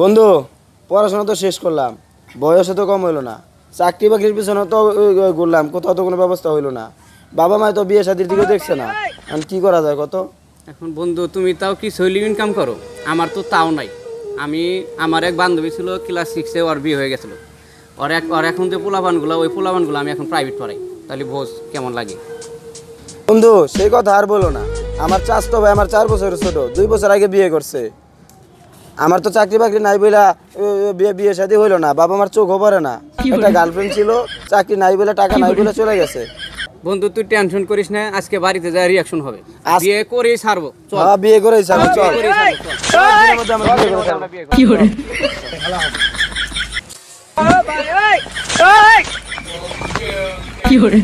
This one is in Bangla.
বন্ধু পড়াশোনা তো শেষ করলাম বয়সে তো কম হইলো না চাকরি বাকরির পিছনে তো ঘুরলাম কোথাও তো কোনো ব্যবস্থা হইলো না বাবা মায় তো বিয়ে শাদির দিকেও দেখছে না এখন কি করা যায় কত এখন বন্ধু তুমি তাও কি শৈলী ইনকাম করো আমার তো তাও নাই আমি আমার এক বান্ধবী ছিল ক্লাস সিক্সে ওর বিয়ে হয়ে গেছিলো ওর এক ওর এখন যে পোলাপানগুলো ওই পোলাপানগুলো আমি এখন প্রাইভেট পড়াই তাহলে বোঝ কেমন লাগে বন্ধু সেই কথা আর বলো না আমার চাষ তো ভাই আমার চার বছরের ছোট দুই বছর আগে বিয়ে করছে আমার তো চাকরি বাকরি নাই বলে বিয়ে বিয়ে শাদী হইলো না বাবা মার চোখ হবার না একটা গার্লফ্রেন্ড ছিল চাকরি নাই বলে টাকা নাই বলে চলে গেছে বন্ধু তুই টেনশন করিস না আজকে বাড়িতে যা রিয়াকশন হবে বিয়ে করেই ছাড়বো চল হ্যাঁ বিয়ে করেই ছাড়বো চল কি করে কি করে